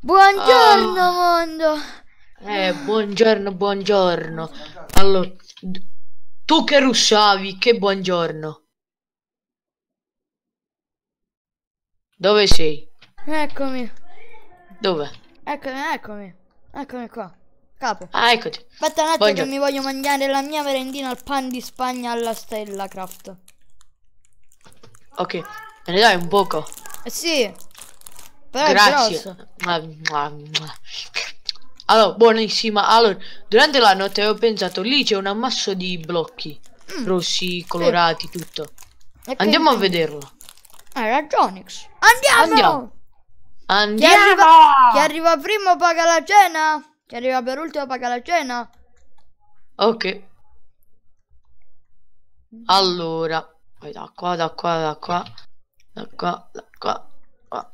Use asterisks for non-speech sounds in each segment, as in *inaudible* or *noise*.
Buongiorno oh. mondo. Eh, buongiorno, buongiorno. Allora, tu che russavi, che buongiorno. Dove sei? Eccomi. Dove? Eccomi, eccomi. Eccomi qua. Capo. Ah, eccoti. Aspetta un attimo mi voglio mangiare la mia merendina al pan di Spagna alla stella, Craft. Ok, me ne dai un poco. Eh sì. Però Grazie. Allora, buonissima. Allora, durante la notte ho pensato, lì c'è un ammasso di blocchi. Mm. Rossi, colorati, sì. tutto. E Andiamo quindi... a vederlo. Hai ah, ragione. Andiamo! Andiamo! Andiamo! Chi arriva, chi arriva prima paga la cena? Chi arriva per ultimo paga la cena. Ok. Mm. Allora, Vai da qua, da qua, da qua, da qua, da qua, qua.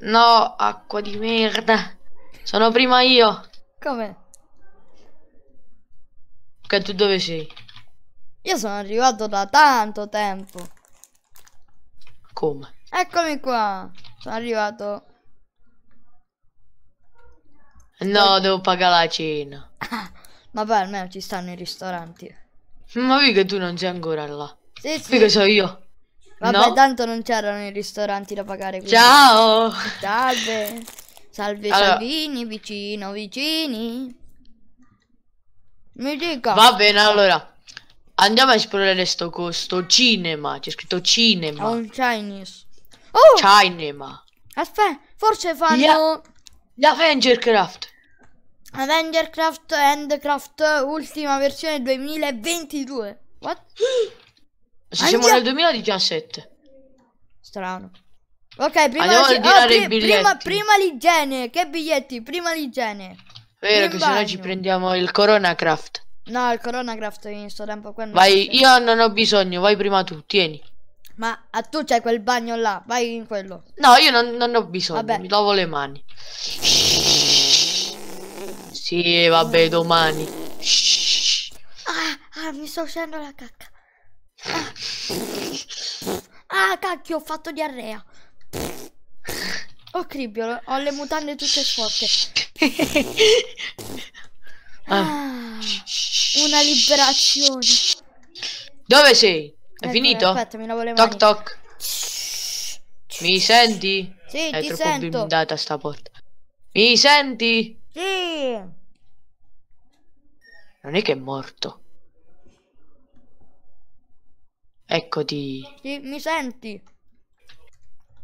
No, acqua di merda. Sono prima io. Come? Che tu dove sei? Io sono arrivato da tanto tempo. Come? Eccomi qua. Sono arrivato No, devo pagare la cena. Ah, *laughs* vabbè, almeno ci stanno i ristoranti. Ma vedi che tu non sei ancora là. Sì, sì. Figa so io. Vabbè, no? tanto non c'erano i ristoranti da pagare. Quindi... Ciao! Salve! Salve allora. Salvini, vicino, vicini. Mi dica. Va bene, allora. Andiamo a esplorare sto costo. Cinema. C'è scritto cinema. È un Chinese. Oh! Cinema. Aspetta, forse fanno... Yeah. L'Avenger Craft. Avenger Craft Handcraft ultima versione 2022. What? Se siamo nel 2017. Strano. Ok, prima, Andiamo ci... a oh, pri- prima, prima l'igiene. Che biglietti? Prima l'igiene. Vero In che bagno. se no ci prendiamo il Corona Craft. No, il Corona Craft in sto tempo qua. Vai, io non ho bisogno, vai prima tu, tieni. Ma a ah, tu c'hai quel bagno là, vai in quello. No, io non, non ho bisogno, vabbè. mi lavo le mani. Sì, vabbè, domani. Ah, ah mi sto uscendo la cacca. Ah. ah, cacchio, ho fatto diarrea. Oh, cribbiolo, ho le mutande tutte sporche. Ah, ah una liberazione. Dove sei? È, eh, finito? Aspetta, mi lavo volevo mani. Toc toc. Mi senti? Sì, È ti troppo blindata sta porta. Mi senti? Sì. Non è che è morto. Eccoti. Sì, mi senti?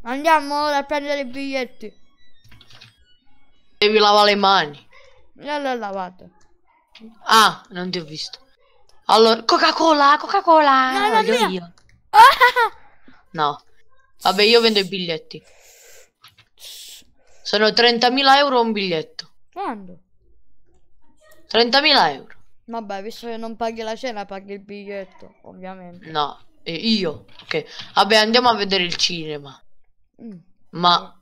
Andiamo ora a prendere i biglietti. Devi lavare le mani. Io l'ho lavato. Ah, non ti ho visto. Allora, Coca-Cola, Coca-Cola. No, no, io, *laughs* No. Vabbè, io vendo i biglietti. Sono 30.000 euro un biglietto. Quando? 30.000 euro. Vabbè, visto che non paghi la cena, paghi il biglietto, ovviamente. No, eh, io. Ok. Vabbè, andiamo a vedere il cinema. Mm. Ma...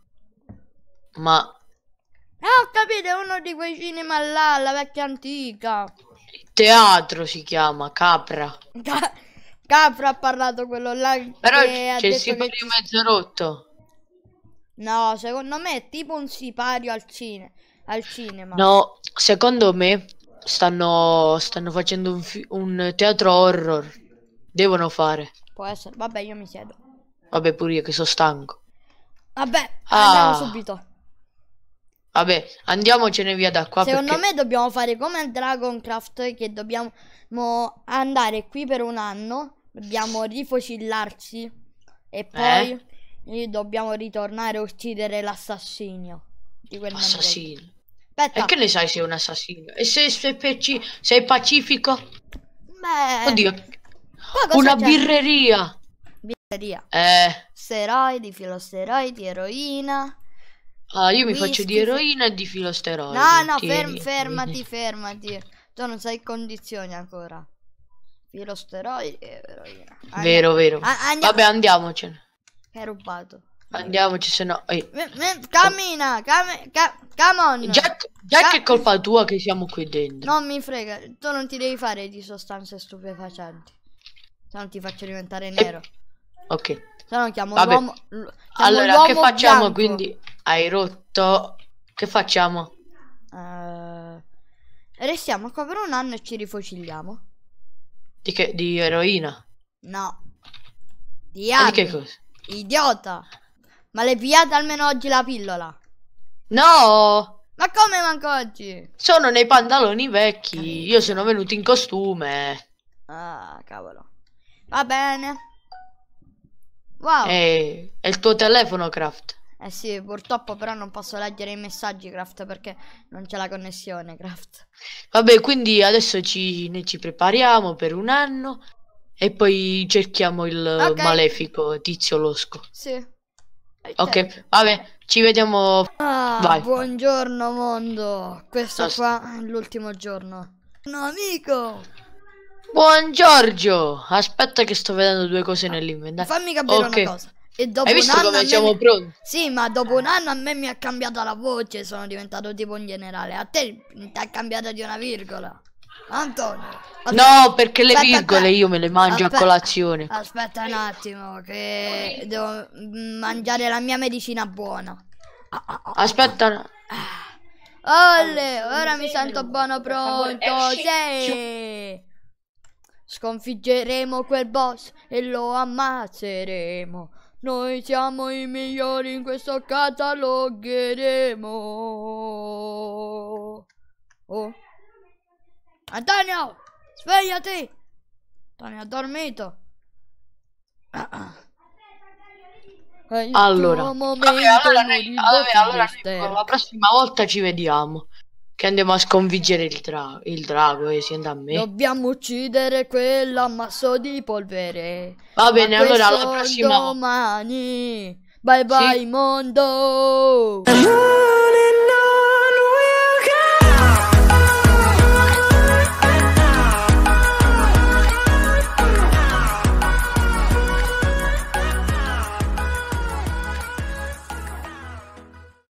Ma... Ah, ho capito, è uno di quei cinema là, la vecchia antica. Teatro si chiama, capra. Ca capra ha parlato quello là. Però c'è il sipario che... mezzo rotto. No, secondo me è tipo un sipario al, cine al cinema. No, secondo me stanno, stanno facendo un, un teatro horror. Devono fare. Può essere. Vabbè, io mi siedo. Vabbè, pure io che sono stanco. Vabbè, ah. andiamo subito. Vabbè, andiamocene via da qua. Secondo perché... me dobbiamo fare come a Dragon Craft che dobbiamo andare qui per un anno, dobbiamo rifocillarci e eh? poi eh? dobbiamo ritornare a uccidere l'assassino di quel Assassino. Aspetta. E che ne sai se è un assassino? E se, se peci... sei pacifico? Beh... Oddio. Una birreria. Birreria. Eh. Steroidi, filosteroidi, eroina. Ah, io mi Whisky, faccio di eroina e di filosterolo. No, no, ferm, fermati, fermati. Tu non sai condizioni ancora. Filosteroli e eroina. Andiamo. Vero, vero. A andiamo. Vabbè, andiamocene. È rubato. Andiamoci, se no. Eh. Cammina, cam come on. Già, già ca che è colpa tua che siamo qui dentro. Non mi frega, tu non ti devi fare di sostanze stupefacenti. Se no ti faccio diventare nero. Eh. Ok. Se no chiamo l'uomo. Allora, che facciamo bianco. quindi? hai rotto. Che facciamo? Uh, restiamo qua per un anno e ci rifocilliamo. Di che? Di eroina? No. Di armi. Ah, di che cosa? Idiota. Ma le pigliata almeno oggi la pillola? No! Ma come manco oggi? Sono nei pantaloni vecchi. Io sono venuto in costume. Ah, cavolo. Va bene. Wow. E, eh, il tuo telefono, Craft. Eh sì, purtroppo però non posso leggere i messaggi, Craft, perché non c'è la connessione, Craft. Vabbè, quindi adesso ci, noi ci prepariamo per un anno e poi cerchiamo il okay. malefico Tizio Losco. Sì. Okay. ok, vabbè, ci vediamo. Ah, Vai. Buongiorno mondo. Questo no, qua è l'ultimo giorno. No, amico. Buongiorno. Aspetta che sto vedendo due cose nell'inventario. Fammi capire okay. una cosa. E dopo Hai visto un anno come siamo me... pronti? Sì, ma dopo un anno a me mi ha cambiato la voce, sono diventato tipo un generale. A te ti ha cambiato di una virgola. Antonio. Aspetta. No, perché le aspetta, virgole aspetta. io me le mangio a colazione. Aspetta un attimo, che devo mangiare la mia medicina buona. Aspetta. Olle, ora mi sento buono pronto. Sì. Sconfiggeremo quel boss e lo ammazzeremo. Noi siamo i migliori in questo catalogheremo. Oh. Antonio, svegliati! Antonio ha dormito. È eh, il allora, tuo momento vabbè, allora, vabbè, allora la prossima volta ci vediamo. Che andiamo a sconfiggere il, dra il drago e eh, si andrà a me. Dobbiamo uccidere quell'ammasso di polvere. Va bene, Ma allora alla prossima. Domani. Bye bye sì. mondo.